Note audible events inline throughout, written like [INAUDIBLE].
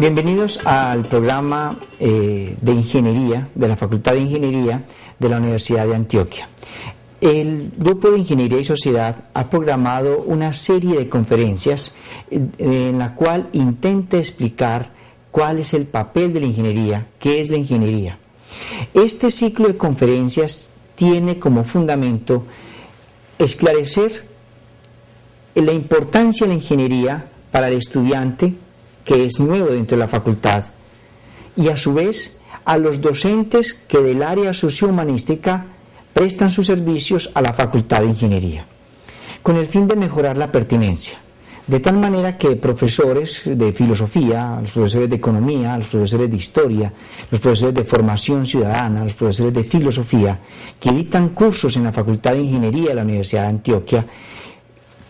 Bienvenidos al programa eh, de Ingeniería de la Facultad de Ingeniería de la Universidad de Antioquia. El Grupo de Ingeniería y Sociedad ha programado una serie de conferencias eh, en la cual intenta explicar cuál es el papel de la ingeniería, qué es la ingeniería. Este ciclo de conferencias tiene como fundamento esclarecer la importancia de la ingeniería para el estudiante, que es nuevo dentro de la facultad, y a su vez a los docentes que del área sociohumanística prestan sus servicios a la Facultad de Ingeniería, con el fin de mejorar la pertinencia, de tal manera que profesores de filosofía, los profesores de economía, los profesores de historia, los profesores de formación ciudadana, los profesores de filosofía, que editan cursos en la Facultad de Ingeniería de la Universidad de Antioquia,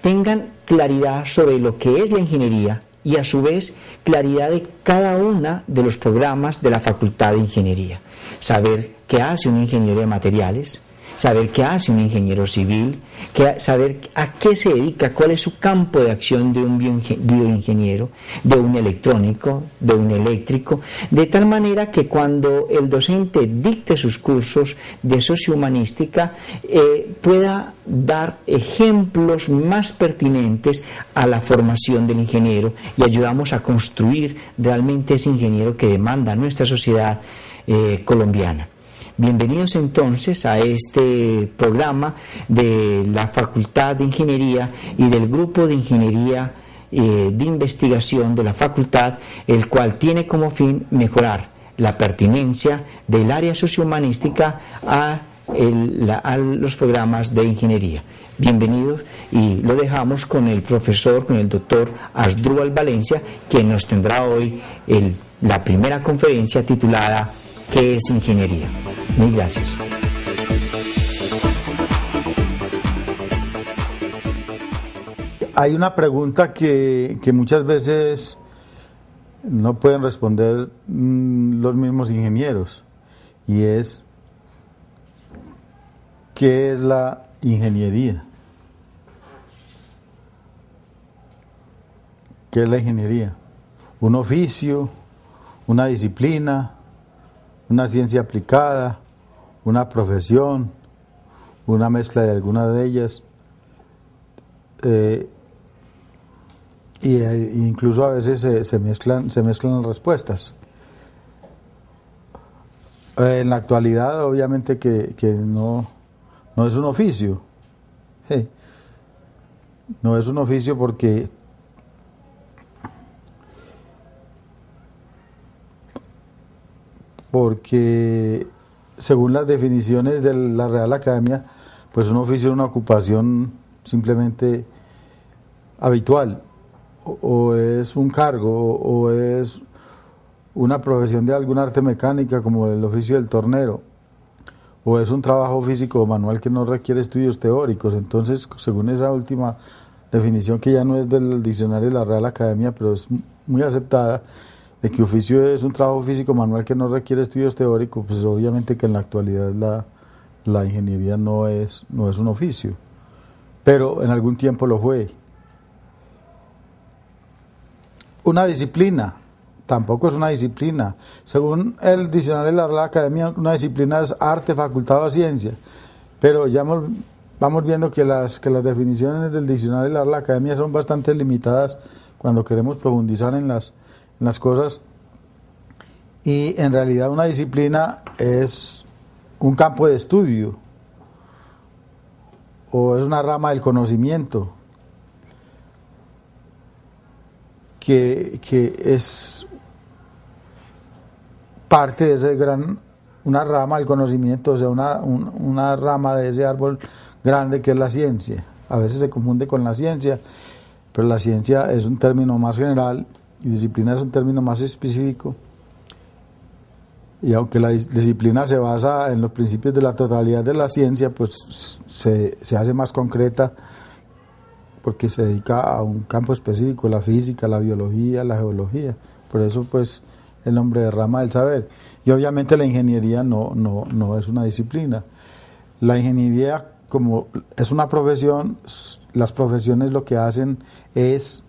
tengan claridad sobre lo que es la ingeniería, y a su vez claridad de cada una de los programas de la Facultad de Ingeniería. Saber qué hace una ingeniería de materiales, saber qué hace un ingeniero civil, saber a qué se dedica, cuál es su campo de acción de un bioingeniero, de un electrónico, de un eléctrico, de tal manera que cuando el docente dicte sus cursos de sociohumanística eh, pueda dar ejemplos más pertinentes a la formación del ingeniero y ayudamos a construir realmente ese ingeniero que demanda nuestra sociedad eh, colombiana. Bienvenidos entonces a este programa de la Facultad de Ingeniería y del Grupo de Ingeniería eh, de Investigación de la Facultad, el cual tiene como fin mejorar la pertinencia del área sociohumanística a, los programas de ingeniería. Bienvenidos y lo dejamos con el profesor, con el doctor Asdrúbal Valencia, quien nos tendrá hoy la primera conferencia titulada ¿Qué es ingeniería? Mil gracias. Hay una pregunta que, que muchas veces no pueden responder mm, los mismos ingenieros y es ¿qué es la ingeniería? ¿Qué es la ingeniería? Un oficio, una disciplina, una ciencia aplicada, una profesión, una mezcla de algunas de ellas. e y eh, incluso a veces se, mezclan se mezclan respuestas en la actualidad obviamente que, no, es un oficio no es un oficio porque porque según las definiciones de la Real Academia, pues un oficio es una ocupación simplemente habitual, o, es un cargo, o, es una profesión de algún arte mecánica como el oficio del tornero, o es un trabajo físico o manual que no requiere estudios teóricos. Entonces, según esa última definición que ya no es del diccionario de la Real Academia, pero es muy aceptada, de que oficio es un trabajo físico manual que no requiere estudios teóricos, pues obviamente que en la actualidad la, ingeniería no es, no es un oficio, pero en algún tiempo lo fue. Una disciplina, tampoco es una disciplina. Según el diccionario de la Real Academia, una disciplina es arte, facultad o ciencia, pero ya vamos viendo que las, que las definiciones del diccionario de la Academia son bastante limitadas cuando queremos profundizar en las las cosas. Y en realidad una disciplina es un campo de estudio o es una rama del conocimiento que, es parte de ese gran, una rama del conocimiento, o sea, una, una rama de ese árbol grande que es la ciencia. A veces se confunde con la ciencia, pero la ciencia es un término más general y disciplina es un término más específico, y aunque la disciplina se basa en los principios de la totalidad de la ciencia, pues se, hace más concreta porque se dedica a un campo específico, la física, la biología, la geología. Por eso, pues, el nombre de rama del saber. Y obviamente la ingeniería no, no, no es una disciplina. La ingeniería, como es una profesión, las profesiones lo que hacen es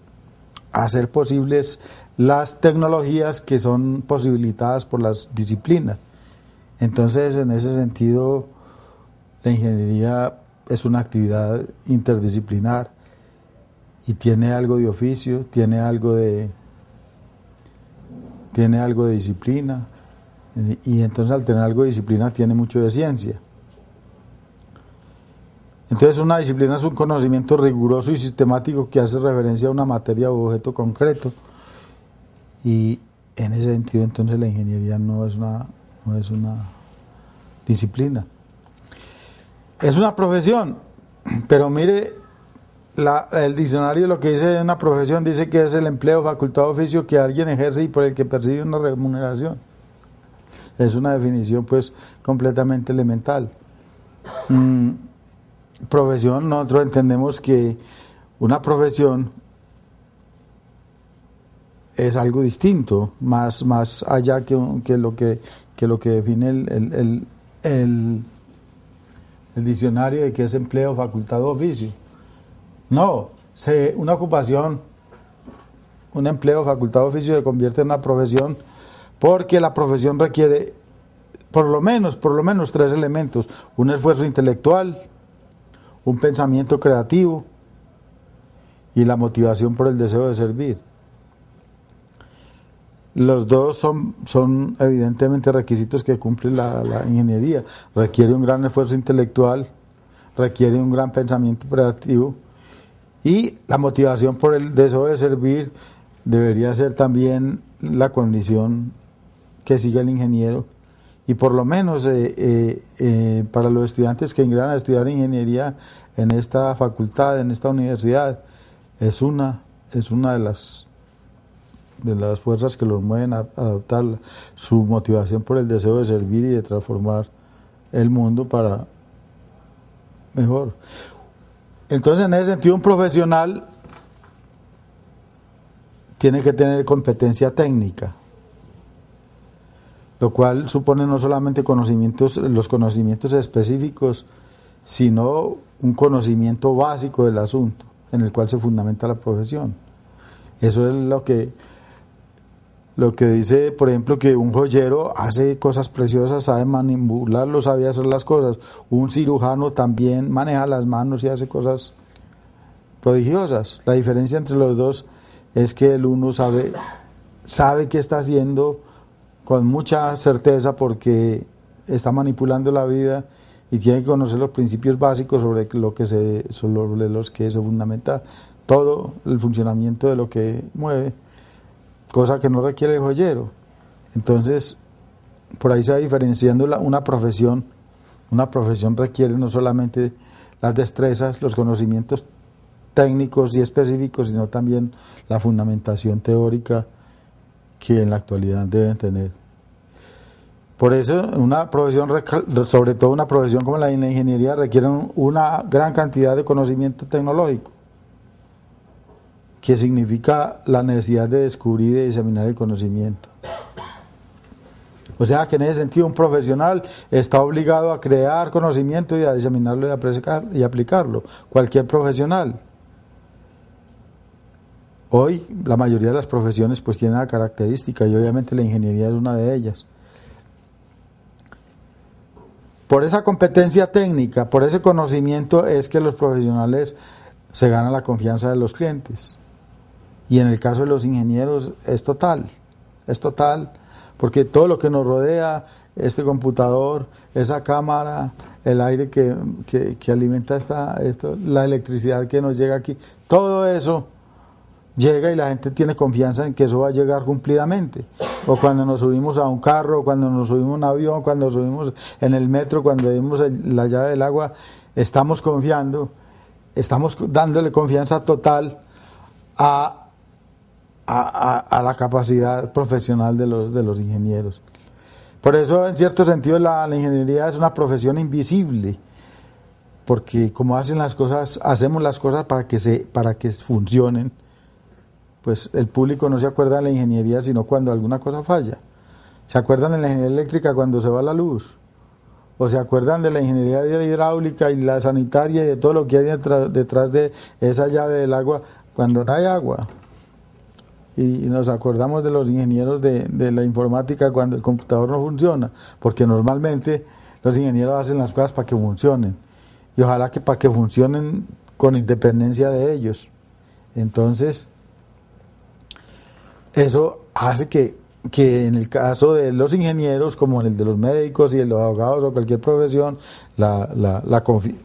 hacer posibles las tecnologías que son posibilitadas por las disciplinas. Entonces, en ese sentido, la ingeniería es una actividad interdisciplinar y tiene algo de oficio, tiene algo de tiene algo de disciplina y entonces al tener algo de disciplina tiene mucho de ciencia. Entonces, una disciplina es un conocimiento riguroso y sistemático que hace referencia a una materia o objeto concreto. Y en ese sentido, entonces, la ingeniería no es una, es una disciplina. Es una profesión, pero mire, el diccionario lo que dice de una profesión dice que es el empleo, facultad o oficio que alguien ejerce y por el que percibe una remuneración. Es una definición, pues, completamente elemental. Mm profesión, nosotros entendemos que una profesión es algo distinto, más, más allá que, lo que, lo que define el, el, diccionario de que es empleo, facultad o oficio. No, una ocupación, un empleo, facultad o oficio se convierte en una profesión porque la profesión requiere por lo menos, por lo menos tres elementos. Un esfuerzo intelectual, un pensamiento creativo y la motivación por el deseo de servir. Los dos son, son evidentemente requisitos que cumple la, la ingeniería. Requiere un gran esfuerzo intelectual, requiere un gran pensamiento creativo y la motivación por el deseo de servir debería ser también la condición que sigue el ingeniero y por lo menos eh, eh, eh, para los estudiantes que ingresan a estudiar ingeniería en esta facultad, en esta universidad, es una, es una de, las, de las fuerzas que los mueven a adoptar su motivación por el deseo de servir y de transformar el mundo para mejor. Entonces, en ese sentido, un profesional tiene que tener competencia técnica lo cual supone no solamente conocimientos, los conocimientos específicos, sino un conocimiento básico del asunto en el cual se fundamenta la profesión. Eso es lo que, lo que dice, por ejemplo, que un joyero hace cosas preciosas, sabe manipularlo, sabe hacer las cosas. Un cirujano también maneja las manos y hace cosas prodigiosas. La diferencia entre los dos es que el uno sabe, sabe qué está haciendo, con mucha certeza porque está manipulando la vida y tiene que conocer los principios básicos sobre, lo que se, los que se fundamenta todo el funcionamiento de lo que mueve, cosa que no requiere el joyero. Entonces, por ahí se va diferenciando una profesión. Una profesión requiere no solamente las destrezas, los conocimientos técnicos y específicos, sino también la fundamentación teórica que en la actualidad deben tener. Por eso una profesión, sobre todo una profesión como la de ingeniería, requiere una gran cantidad de conocimiento tecnológico, que significa la necesidad de descubrir y de diseminar el conocimiento. O sea que en ese sentido un profesional está obligado a crear conocimiento y a diseminarlo y, a y aplicarlo. Cualquier profesional. Hoy la mayoría de las profesiones pues tienen la característica y obviamente la ingeniería es una de ellas. Por esa competencia técnica, por ese conocimiento es que los profesionales se ganan la confianza de los clientes. Y en el caso de los ingenieros es total, es total, porque todo lo que nos rodea, este computador, esa cámara, el aire que, alimenta esta, esto, la electricidad que nos llega aquí, todo eso llega y la gente tiene confianza en que eso va a llegar cumplidamente. O cuando nos subimos a un carro, cuando nos subimos a un avión, cuando subimos en el metro, cuando dimos la llave del agua, estamos confiando, estamos dándole confianza total a, la capacidad profesional de los, ingenieros. Por eso, en cierto sentido, la, la, ingeniería es una profesión invisible, porque como hacen las cosas, hacemos las cosas para que se, para que funcionen pues el público no se acuerda de la ingeniería sino cuando alguna cosa falla. ¿Se acuerdan de la ingeniería eléctrica cuando se va la luz? ¿O se acuerdan de la ingeniería hidráulica y la sanitaria y de todo lo que hay detrás, detrás de esa llave del agua cuando no hay agua? y nos acordamos de los ingenieros de, de, la informática cuando el computador no funciona, porque normalmente los ingenieros hacen las cosas para que funcionen y ojalá que para que funcionen con independencia de ellos. Entonces, eso hace que, que en el caso de los ingenieros, como en el de los médicos y de los abogados o cualquier profesión,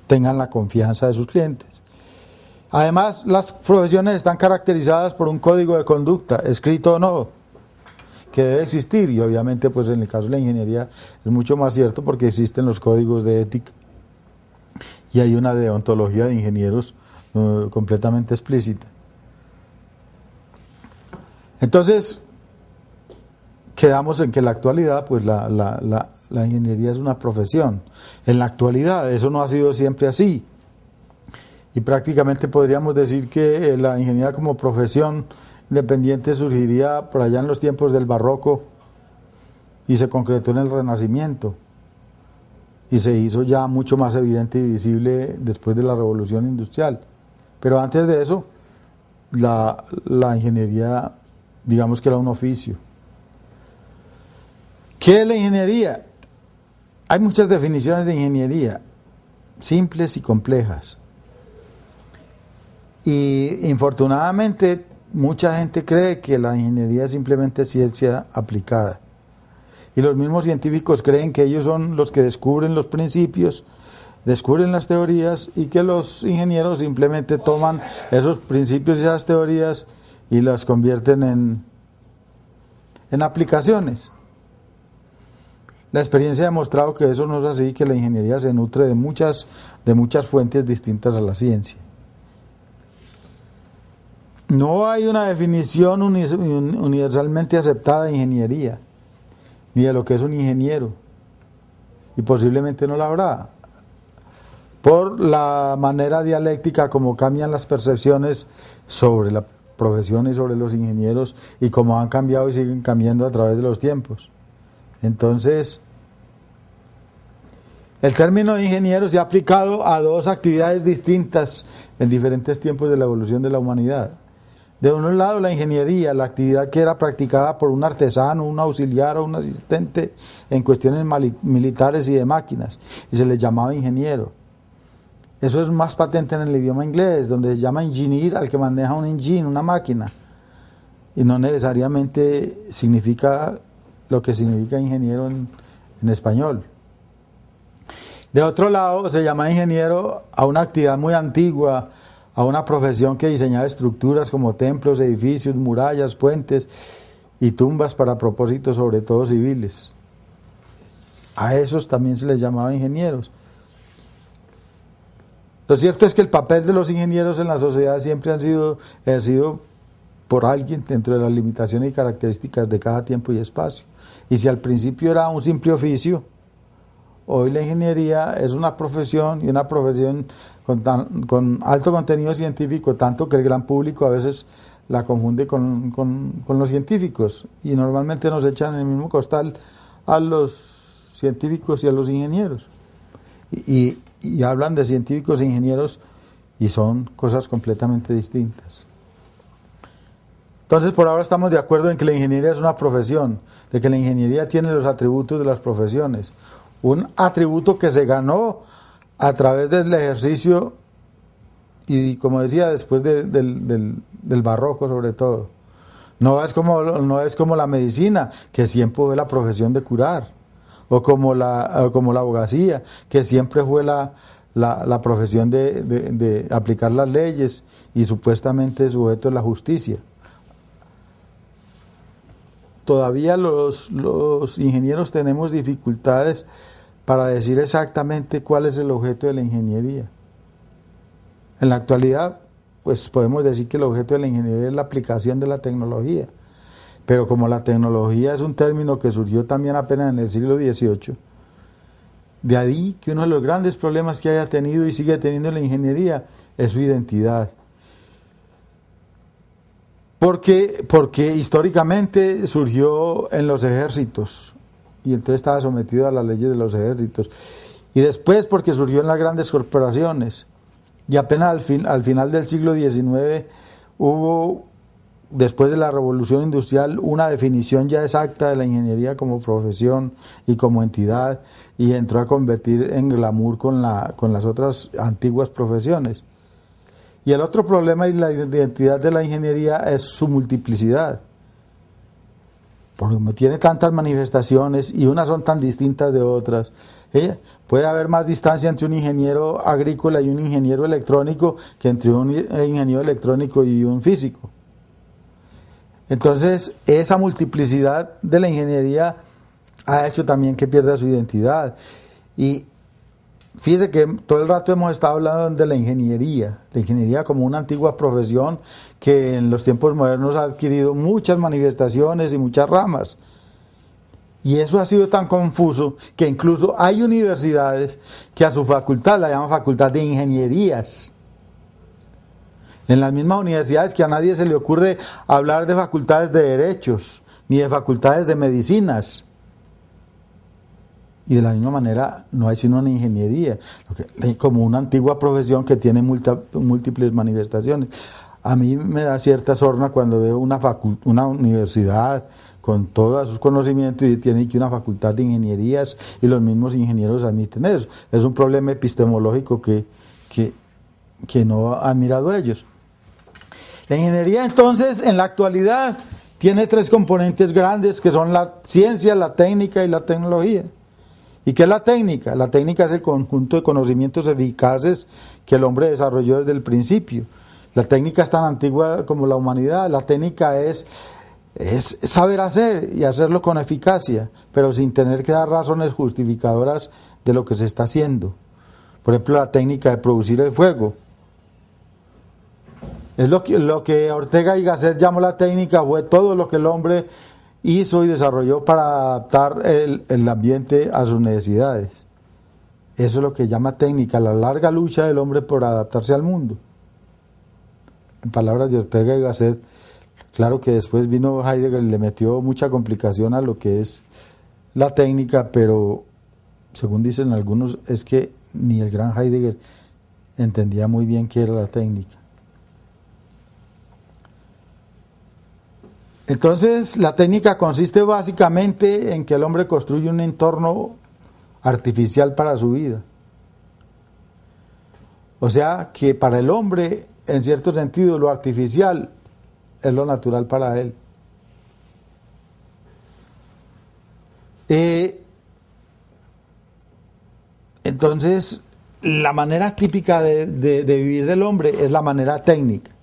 tengan la confianza de sus clientes. Además, las profesiones están caracterizadas por un código de conducta, escrito o no, que debe existir y obviamente pues en el caso de la ingeniería es mucho más cierto porque existen los códigos de ética y hay una deontología de ingenieros eh, completamente explícita. Entonces, quedamos en que la actualidad, pues la, la, ingeniería es una profesión. En la actualidad, eso no ha sido siempre así. Y prácticamente podríamos decir que eh, la ingeniería como profesión independiente surgiría por allá en los tiempos del barroco y se concretó en el renacimiento. Y se hizo ya mucho más evidente y visible después de la revolución industrial. Pero antes de eso, la ingeniería digamos que era un oficio. ¿Qué es la ingeniería? Hay muchas definiciones de ingeniería, simples y complejas. Y infortunadamente mucha gente cree que la ingeniería es simplemente ciencia aplicada. Y los mismos científicos creen que ellos son los que descubren los principios, descubren las teorías y que los ingenieros simplemente toman esos principios y esas teorías y las convierten en, en aplicaciones. La experiencia ha demostrado que eso no es así, que la ingeniería se nutre de muchas, de muchas fuentes distintas a la ciencia. No hay una definición universalmente aceptada de ingeniería, ni de lo que es un ingeniero, y posiblemente no la habrá, por la manera dialéctica como cambian las percepciones sobre la profesiones, sobre los ingenieros y cómo han cambiado y siguen cambiando a través de los tiempos. Entonces, el término ingeniero se ha aplicado a dos actividades distintas en diferentes tiempos de la evolución de la humanidad. De un lado, la ingeniería, la actividad que era practicada por un artesano, un auxiliar o un asistente en cuestiones militares y de máquinas, y se le llamaba ingeniero. Eso es más patente en el idioma inglés, donde se llama engineer al que maneja un engine, una máquina. Y no necesariamente significa lo que significa ingeniero en, en español. De otro lado, se llama ingeniero a una actividad muy antigua, a una profesión que diseñaba estructuras como templos, edificios, murallas, puentes y tumbas para propósitos sobre todo civiles. A esos también se les llamaba ingenieros. Lo cierto es que el papel de los ingenieros en la sociedad siempre han sido sido por alguien dentro de las limitaciones y características de cada tiempo y espacio. Y si al principio era un simple oficio, hoy la ingeniería es una profesión y una profesión con, alto contenido científico, tanto que el gran público a veces la confunde con, con los científicos y normalmente nos echan en el mismo costal a los científicos y a los ingenieros. Y, y hablan de científicos e ingenieros y son cosas completamente distintas. Entonces, por ahora estamos de acuerdo en que la ingeniería es una profesión, de que la ingeniería tiene los atributos de las profesiones. Un atributo que se ganó a través del ejercicio y, como decía, después del, barroco sobre todo. No es, como, no es como la medicina, que siempre fue la profesión de curar o como la, como la abogacía, que siempre fue la, la, profesión de, aplicar las leyes y supuestamente sujeto a la justicia. Todavía los, los ingenieros tenemos dificultades para decir exactamente cuál es el objeto de la ingeniería. En la actualidad, pues podemos decir que el objeto de la ingeniería es la aplicación de la tecnología pero como la tecnología es un término que surgió también apenas en el siglo XVIII, de ahí que uno de los grandes problemas que haya tenido y sigue teniendo la ingeniería es su identidad. Porque, porque históricamente surgió en los ejércitos y entonces estaba sometido a las leyes de los ejércitos. Y después porque surgió en las grandes corporaciones. Y apenas al, fin, al final del siglo XIX hubo después de la revolución industrial una definición ya exacta de la ingeniería como profesión y como entidad y entró a convertir en glamour con, la, con las otras antiguas profesiones. Y el otro problema y la identidad de la ingeniería es su multiplicidad. Porque tiene tantas manifestaciones y unas son tan distintas de otras. Eh, puede haber más distancia entre un ingeniero agrícola y un ingeniero electrónico que entre un eh, ingeniero electrónico y un físico. Entonces, esa multiplicidad de la ingeniería ha hecho también que pierda su identidad. Y fíjese que todo el rato hemos estado hablando de la ingeniería, la ingeniería como una antigua profesión que en los tiempos modernos ha adquirido muchas manifestaciones y muchas ramas. Y eso ha sido tan confuso que incluso hay universidades que a su facultad la llaman Facultad de Ingenierías. En las mismas universidades que a nadie se le ocurre hablar de facultades de derechos, ni de facultades de medicinas. Y de la misma manera no hay sino una ingeniería, como una antigua profesión que tiene múltiples manifestaciones. A mí me da cierta sorna cuando veo una, una universidad con todos sus conocimientos y tiene que una facultad de ingenierías y los mismos ingenieros admiten eso. Es un problema epistemológico que, que, que no han mirado ellos. La ingeniería entonces en la actualidad tiene tres componentes grandes que son la ciencia, la técnica y la tecnología. ¿Y qué es la técnica? La técnica es el conjunto de conocimientos eficaces que el hombre desarrolló desde el principio. La técnica es tan antigua como la humanidad. La técnica es, es saber hacer y hacerlo con eficacia, pero sin tener que dar razones justificadoras de lo que se está haciendo. Por ejemplo, la técnica de producir el fuego es lo que, Ortega y Gasset llamó la técnica, fue todo lo que el hombre hizo y desarrolló para adaptar el, el ambiente a sus necesidades. Eso es lo que llama técnica, la larga lucha del hombre por adaptarse al mundo. En palabras de Ortega y Gasset, claro que después vino Heidegger y le metió mucha complicación a lo que es la técnica, pero según dicen algunos, es que ni el gran Heidegger entendía muy bien qué era la técnica. Entonces, la técnica consiste básicamente en que el hombre construye un entorno artificial para su vida. O sea, que para el hombre, en cierto sentido, lo artificial es lo natural para él. Eh, entonces, la manera típica de vivir del hombre es la manera técnica.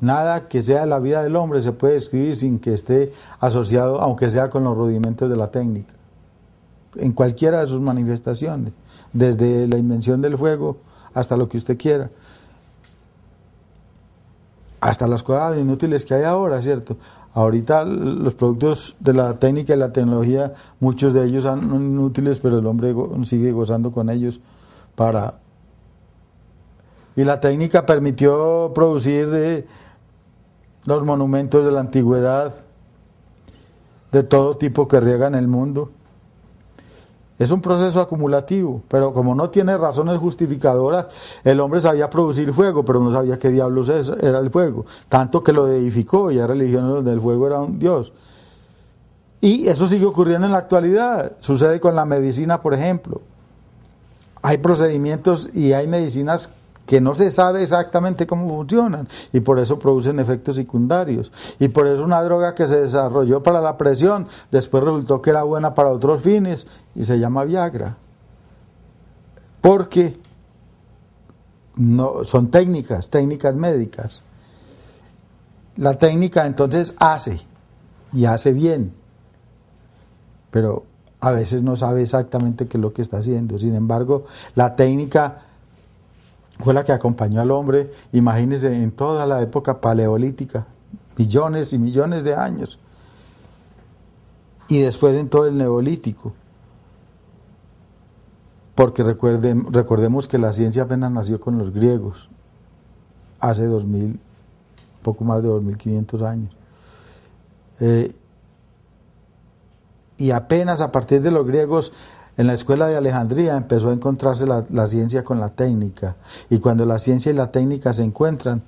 Nada que sea la vida del hombre se puede escribir sin que esté asociado, aunque sea con los rudimentos de la técnica, en cualquiera de sus manifestaciones, desde la invención del fuego hasta lo que usted quiera, hasta las cosas inútiles que hay ahora, ¿cierto? Ahorita los productos de la técnica y la tecnología, muchos de ellos son inútiles, pero el hombre sigue gozando con ellos para... Y la técnica permitió producir... Eh, los monumentos de la antigüedad de todo tipo que riegan el mundo. Es un proceso acumulativo, pero como no tiene razones justificadoras, el hombre sabía producir fuego, pero no sabía qué diablos era el fuego, tanto que lo y hay religiones donde el fuego era un dios. Y eso sigue ocurriendo en la actualidad, sucede con la medicina, por ejemplo. Hay procedimientos y hay medicinas que no se sabe exactamente cómo funcionan y por eso producen efectos secundarios. Y por eso una droga que se desarrolló para la presión después resultó que era buena para otros fines y se llama Viagra. Porque no, son técnicas, técnicas médicas. La técnica entonces hace y hace bien, pero a veces no sabe exactamente qué es lo que está haciendo. Sin embargo, la técnica fue la que acompañó al hombre, imagínense, en toda la época paleolítica, millones y millones de años. Y después en todo el neolítico. Porque recordemos que la ciencia apenas nació con los griegos, hace 2000, poco más de 2500 años. Eh, y apenas a partir de los griegos en la escuela de Alejandría empezó a encontrarse la, ciencia con la técnica y cuando la ciencia y la técnica se encuentran,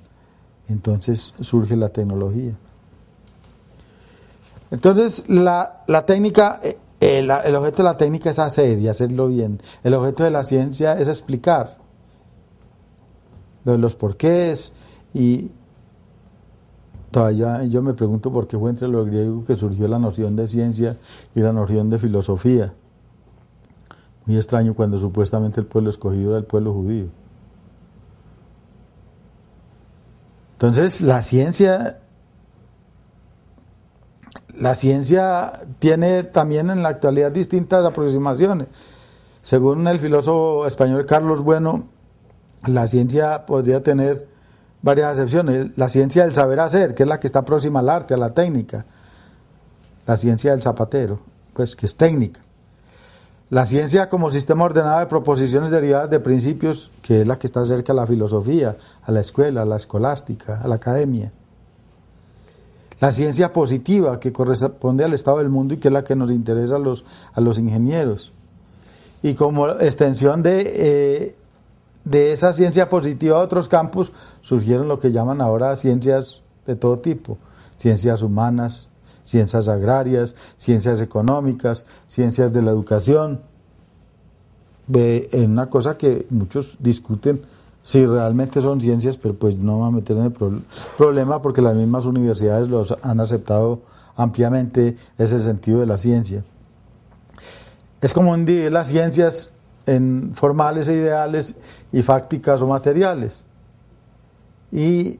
entonces surge la tecnología. Entonces la, técnica, eh, eh, el, objeto de la técnica es hacer y hacerlo bien. El objeto de la ciencia es explicar los porqués y todavía yo me pregunto por qué fue entre los griegos que surgió la noción de ciencia y la noción de filosofía muy extraño cuando supuestamente el pueblo escogido era el pueblo judío. Entonces, la ciencia, la ciencia tiene también en la actualidad distintas aproximaciones. Según el filósofo español Carlos Bueno, la ciencia podría tener varias acepciones. La ciencia del saber hacer, que es la que está próxima al arte, a la técnica. La ciencia del zapatero, pues que es técnica. La ciencia como sistema ordenado de proposiciones derivadas de principios, que es la que está cerca a la filosofía, a la escuela, a la escolástica, a la academia. La ciencia positiva, que corresponde al estado del mundo y que es la que nos interesa a los, a los ingenieros. Y como extensión de, eh, de esa ciencia positiva a otros campos, surgieron lo que llaman ahora ciencias de todo tipo, ciencias humanas, ciencias agrarias, ciencias económicas, ciencias de la educación. en una cosa que muchos discuten si realmente son ciencias, pero pues no va a meter en el problema porque las mismas universidades los han aceptado ampliamente ese sentido de la ciencia. Es como un día las ciencias en formales e ideales y fácticas o materiales. Y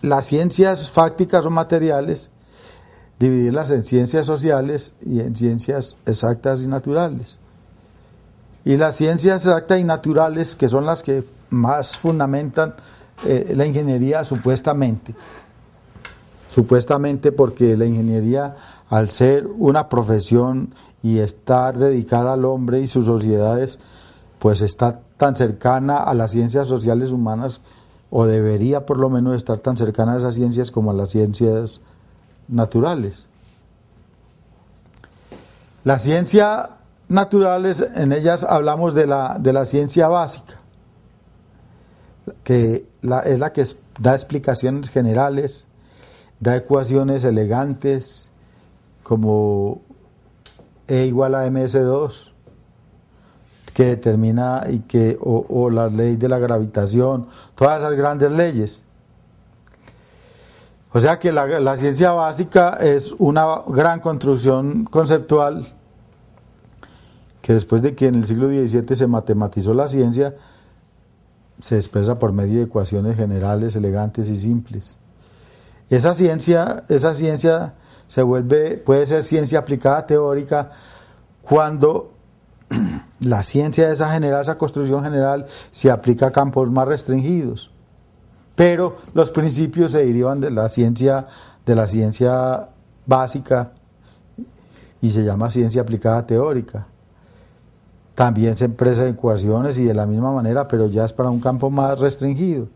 las ciencias fácticas o materiales dividirlas en ciencias sociales y en ciencias exactas y naturales. Y las ciencias exactas y naturales, que son las que más fundamentan eh, la ingeniería supuestamente, supuestamente porque la ingeniería, al ser una profesión y estar dedicada al hombre y sus sociedades, pues está tan cercana a las ciencias sociales humanas, o debería por lo menos estar tan cercana a esas ciencias como a las ciencias naturales. La ciencia naturales, en ellas hablamos de la, ciencia básica, que es la que da explicaciones generales, da ecuaciones elegantes, como E igual a MS2, que determina y que, o, o la ley de la gravitación, todas esas grandes leyes o sea que la, ciencia básica es una gran construcción conceptual que después de que en el siglo XVII se matematizó la ciencia, se expresa por medio de ecuaciones generales, elegantes y simples. Esa ciencia, esa ciencia se vuelve, puede ser ciencia aplicada teórica cuando [CLEARS THROAT] la ciencia de esa general, esa construcción general, se aplica a campos más restringidos pero los principios se derivan de la ciencia, de la ciencia básica y se llama ciencia aplicada teórica. También se empresa en ecuaciones y de la misma manera, pero ya es para un campo más restringido.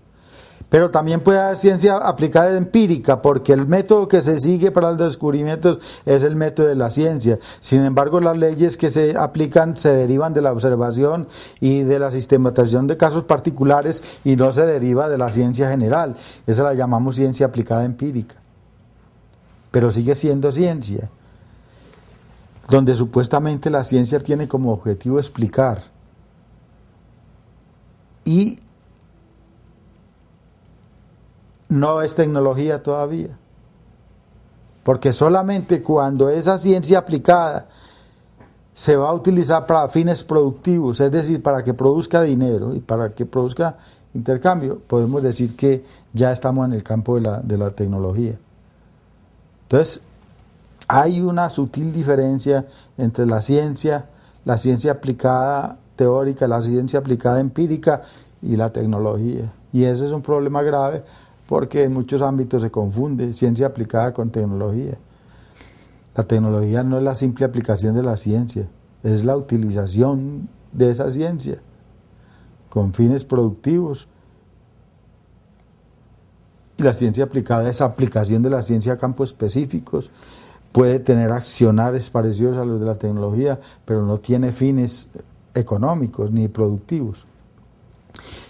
Pero también puede haber ciencia aplicada empírica, porque el método que se sigue para los descubrimientos es el método de la ciencia. Sin embargo, las leyes que se aplican se derivan de la observación y de la sistematización de casos particulares y no se deriva de la ciencia general. Esa la llamamos ciencia aplicada empírica. Pero sigue siendo ciencia, donde supuestamente la ciencia tiene como objetivo explicar y no es tecnología todavía. Porque solamente cuando esa ciencia aplicada se va a utilizar para fines productivos, es decir, para que produzca dinero y para que produzca intercambio, podemos decir que ya estamos en el campo de la, tecnología. Entonces, hay una sutil diferencia entre la ciencia, la ciencia aplicada teórica, la ciencia aplicada empírica y la tecnología. Y ese es un problema grave porque en muchos ámbitos se confunde ciencia aplicada con tecnología. La tecnología no es la simple aplicación de la ciencia, es la utilización de esa ciencia con fines productivos. la ciencia aplicada es aplicación de la ciencia a campos específicos. Puede tener accionares parecidos a los de la tecnología, pero no tiene fines económicos ni productivos.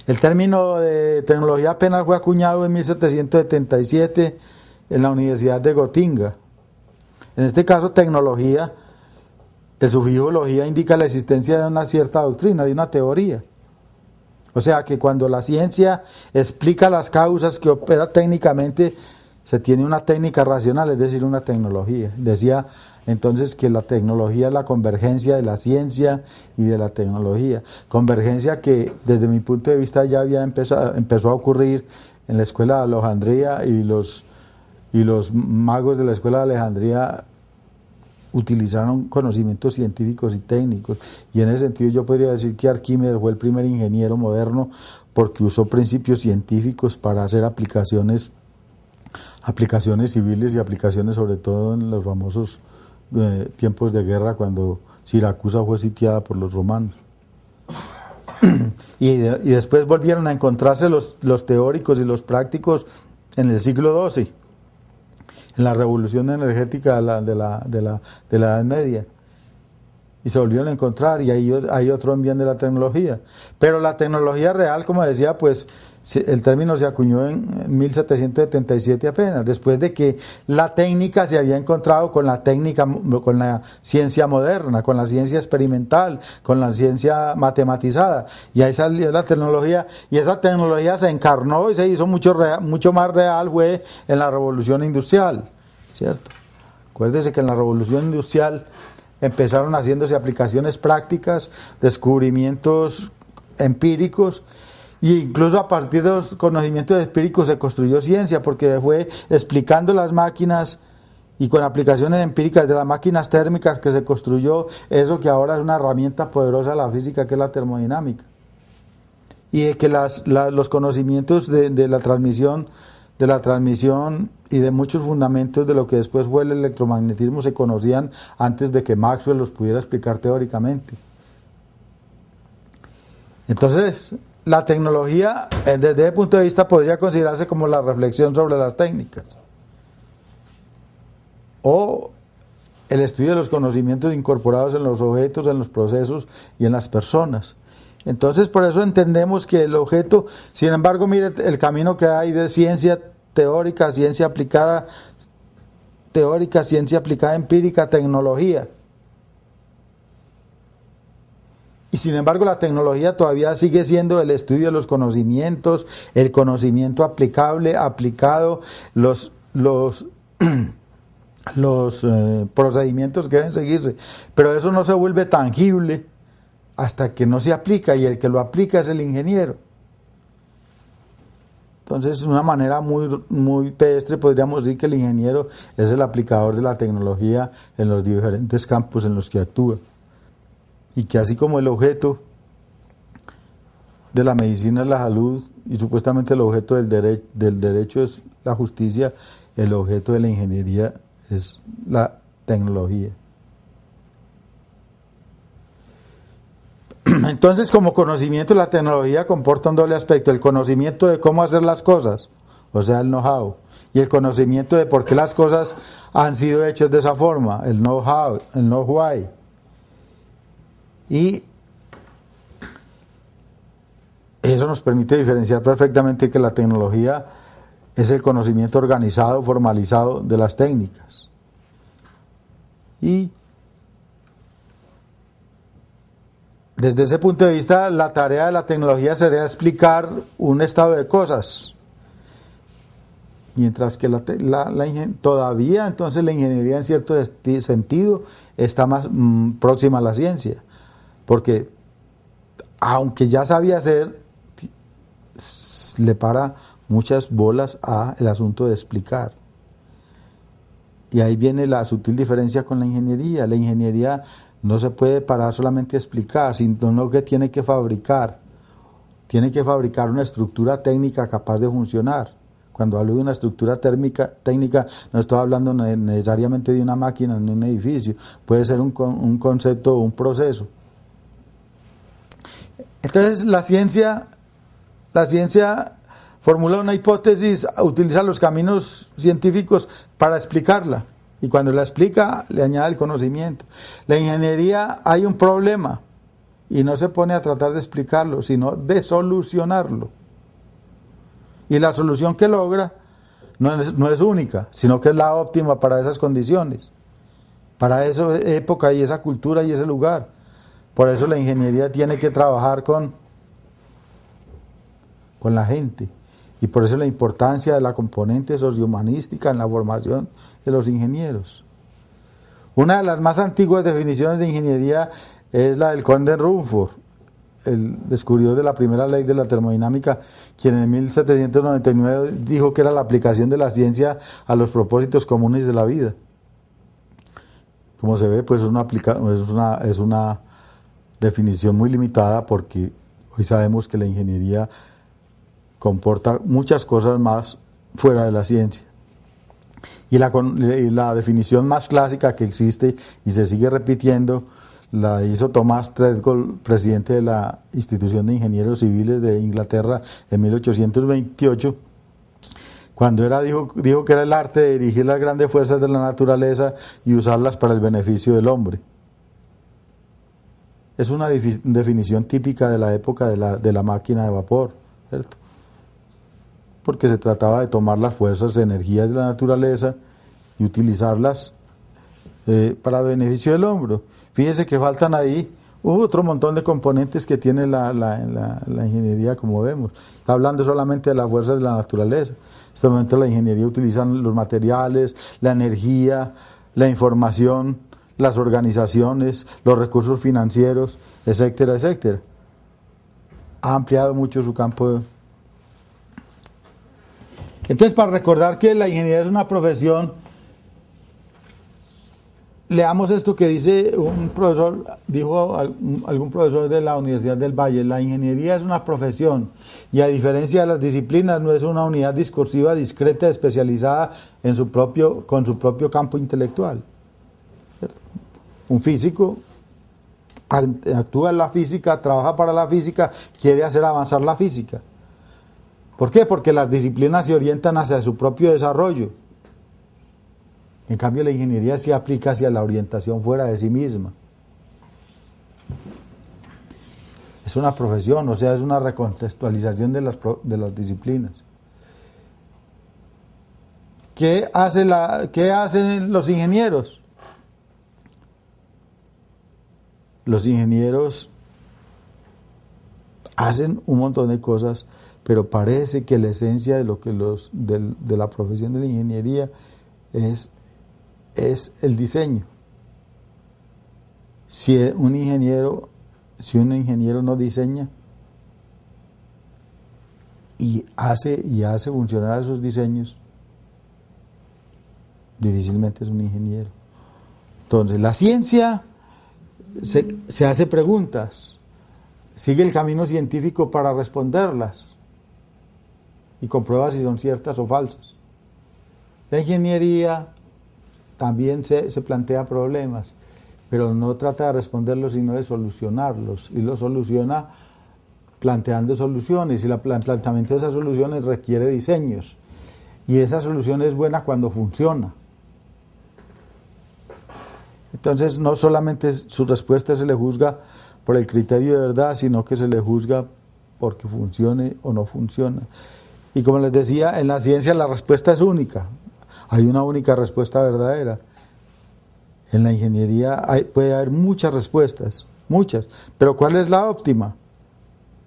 El término de tecnología penal fue acuñado en 1777 en la Universidad de Gotinga. En este caso, tecnología, el sufijo logía indica la existencia de una cierta doctrina, de una teoría. O sea que cuando la ciencia explica las causas que opera técnicamente se tiene una técnica racional, es decir, una tecnología. Decía entonces que la tecnología es la convergencia de la ciencia y de la tecnología. Convergencia que desde mi punto de vista ya había empezado, empezó a ocurrir en la escuela de Alejandría y los, y los magos de la escuela de Alejandría utilizaron conocimientos científicos y técnicos. Y en ese sentido yo podría decir que Arquímedes fue el primer ingeniero moderno porque usó principios científicos para hacer aplicaciones aplicaciones civiles y aplicaciones sobre todo en los famosos eh, tiempos de guerra cuando Siracusa fue sitiada por los romanos. [CLEARS THROAT] y, después volvieron a encontrarse los, los teóricos y los prácticos en el siglo XII, en la revolución energética de la, de la, de la Edad Media y se volvieron a encontrar y ahí hay otro envío de la tecnología. Pero la tecnología real, como decía, pues el término se acuñó en 1777 apenas, después de que la técnica se había encontrado con la técnica, con la ciencia moderna, con la ciencia experimental, con la ciencia matematizada. Y ahí salió la tecnología, y esa tecnología se encarnó y se hizo mucho, mucho más real, fue en la revolución industrial, ¿cierto? Acuérdese que en la revolución industrial empezaron haciéndose aplicaciones prácticas, descubrimientos empíricos. Y e incluso a partir de los conocimientos empíricos se construyó ciencia, porque fue explicando las máquinas y con aplicaciones empíricas de las máquinas térmicas que se construyó eso que ahora es una herramienta poderosa de la física, que es la termodinámica. Y que los conocimientos de, de la transmisión, de la transmisión y de muchos fundamentos de lo que después fue el electromagnetismo se conocían antes de que Maxwell los pudiera explicar teóricamente. Entonces, la tecnología eh, desde ese punto de vista podría considerarse como la reflexión sobre las técnicas o el estudio de los conocimientos incorporados en los objetos, en los procesos y en las personas. Entonces, por eso entendemos que el objeto, sin embargo, mire el camino que hay de ciencia, teórica, ciencia aplicada, teórica, ciencia aplicada, empírica, tecnología. Y sin embargo la tecnología todavía sigue siendo el estudio de los conocimientos, el conocimiento aplicable, aplicado, los, los, [CLEARS THROAT] los eh, procedimientos que deben seguirse. Pero eso no se vuelve tangible hasta que no se aplica y el que lo aplica es el ingeniero. Entonces, de una manera muy, muy pedestre, podríamos decir que el ingeniero es el aplicador de la tecnología en los diferentes campos en los que actúa. Y que así como el objeto de la medicina es la salud y supuestamente el objeto del, del derecho es la justicia, el objeto de la ingeniería es la tecnología. [CLEARS THROAT] Entonces, como conocimiento, la tecnología comporta un doble aspecto, el conocimiento de cómo hacer las cosas, o sea, el know-how, y el conocimiento de por qué las cosas han sido hechas de esa forma, el know-how, el know-why. Y eso nos permite diferenciar perfectamente que la tecnología es el conocimiento organizado, formalizado de las técnicas. Y Desde ese punto de vista, la tarea de la tecnología sería explicar un estado de cosas. Mientras que la, la, todavía entonces la ingeniería en cierto sentido está más mm, próxima a la ciencia. Porque aunque ya sabía hacer, le para muchas bolas al asunto de explicar. Y ahí viene la sutil diferencia con la ingeniería. La ingeniería no se puede parar solamente a explicar, sino que tiene que fabricar. Tiene que fabricar una estructura técnica capaz de funcionar. Cuando hablo de una estructura térmica, técnica, no estoy hablando necesariamente de una máquina ni un edificio. Puede ser un, un concepto o un proceso. Entonces la ciencia, la ciencia formula una hipótesis, utiliza los caminos científicos para explicarla. Y cuando la explica, le añade el conocimiento. La ingeniería hay un problema y no se pone a tratar de explicarlo, sino de solucionarlo. Y la solución que logra no es, única, sino que es la óptima para esas condiciones, para esa época y esa cultura y ese lugar. Por eso la ingeniería tiene que trabajar con, con la gente. Y por eso la importancia de la componente sociohumanística en la formación de los ingenieros. Una de las más antiguas definiciones de ingeniería es la del conde Rumford, el descubridor de la primera ley de la termodinámica, quien en 1799 dijo que era la aplicación de la ciencia a los propósitos comunes de la vida. Como se ve, pues es una, es una definición muy limitada porque hoy sabemos que la ingeniería comporta muchas cosas más fuera de la ciencia. Y la, definición más clásica que existe y se sigue repitiendo la hizo Thomas Treadgold, presidente de la Institución de Ingenieros Civiles de Inglaterra en 1828, cuando era, dijo, dijo que era el arte de dirigir las grandes fuerzas de la naturaleza y usarlas para el beneficio del hombre. Es una definición típica de la época de la, de la máquina de vapor, ¿cierto? porque se trataba de tomar las fuerzas, energías de la naturaleza y utilizarlas eh, para beneficio del hombro. Fíjense que faltan ahí uh, otro montón de componentes que tiene la, la, ingeniería, como vemos. Está hablando solamente de las fuerzas de la naturaleza. En este momento la ingeniería utiliza los materiales, la energía, la información, las organizaciones, los recursos financieros, etcétera, etcétera. Ha ampliado mucho su campo de entonces, para recordar que la ingeniería es una profesión, leamos esto que dice un profesor, dijo algún profesor de la Universidad del Valle, la ingeniería es una profesión y a diferencia de las disciplinas no es una unidad discursiva discreta especializada en propio, con su propio campo intelectual. Un físico actúa en la física, trabaja para la física, quiere hacer avanzar la física. ¿Por qué? Porque las disciplinas se orientan hacia su propio desarrollo. En cambio, la ingeniería se aplica hacia la orientación fuera de sí misma. Es una profesión, o sea, es una recontextualización de las, de las disciplinas. ¿Qué, ¿Qué hacen los ingenieros? Los ingenieros hacen un montón de cosas pero parece que la esencia de lo que los la profesión de la ingeniería es, es el diseño. Si e, un ingeniero, si un ingeniero no diseña y hace y hace funcionar esos diseños, difícilmente es un ingeniero. Entonces, la ciencia se hace preguntas, sigue el camino científico para responderlas y comprueba si son ciertas o falsas. La ingeniería también se, plantea problemas, pero no trata de responderlos, sino de solucionarlos. Y lo soluciona planteando soluciones. Y la, el planteamiento de esas soluciones requiere diseños. Y esa solución es buena cuando funciona. Entonces, no solamente su respuesta se le juzga por el criterio de verdad, sino que se le juzga porque funcione o no funciona. Y como les decía, en la ciencia la respuesta es única. Hay una única respuesta verdadera. En la ingeniería puede haber muchas respuestas, muchas. Pero ¿cuál es la óptima?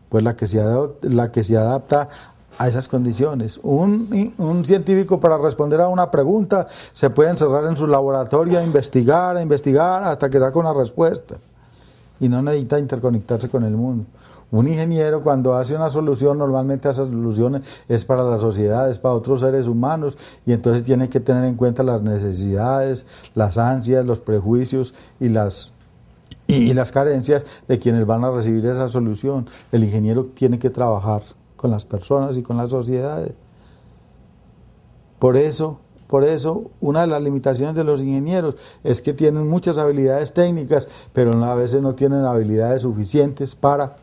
Pues la que se, la que se adapta a esas condiciones. Un, un, científico para responder a una pregunta se puede encerrar en su laboratorio a investigar, a investigar hasta que saca una respuesta. Y no necesita interconectarse con el mundo. Un ingeniero cuando hace una solución, normalmente esa soluciones es para la sociedad, es para otros seres humanos y entonces tiene que tener en cuenta las necesidades, las ansias, los prejuicios y las y, las carencias de quienes van a recibir esa solución. El ingeniero tiene que trabajar con las personas y con las sociedades. Por eso, por eso, una de las limitaciones de los ingenieros es que tienen muchas habilidades técnicas, pero a veces no tienen habilidades suficientes para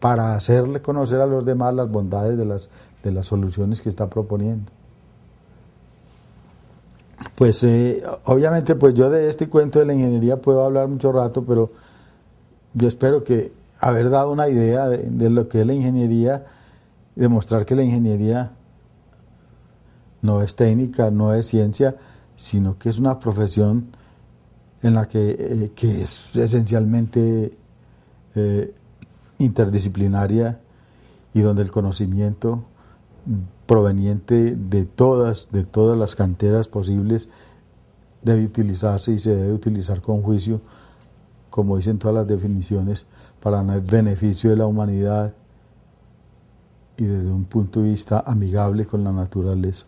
para hacerle conocer a los demás las bondades de las, de las soluciones que está proponiendo. Pues eh, obviamente pues yo de este cuento de la ingeniería puedo hablar mucho rato, pero yo espero que haber dado una idea de, lo que es la ingeniería, demostrar que la ingeniería no es técnica, no es ciencia, sino que es una profesión en la que, eh, es esencialmente eh, interdisciplinaria y donde el conocimiento proveniente de todas, de todas las canteras posibles debe utilizarse y se debe utilizar con juicio, como dicen todas las definiciones, para el beneficio de la humanidad y desde un punto de vista amigable con la naturaleza.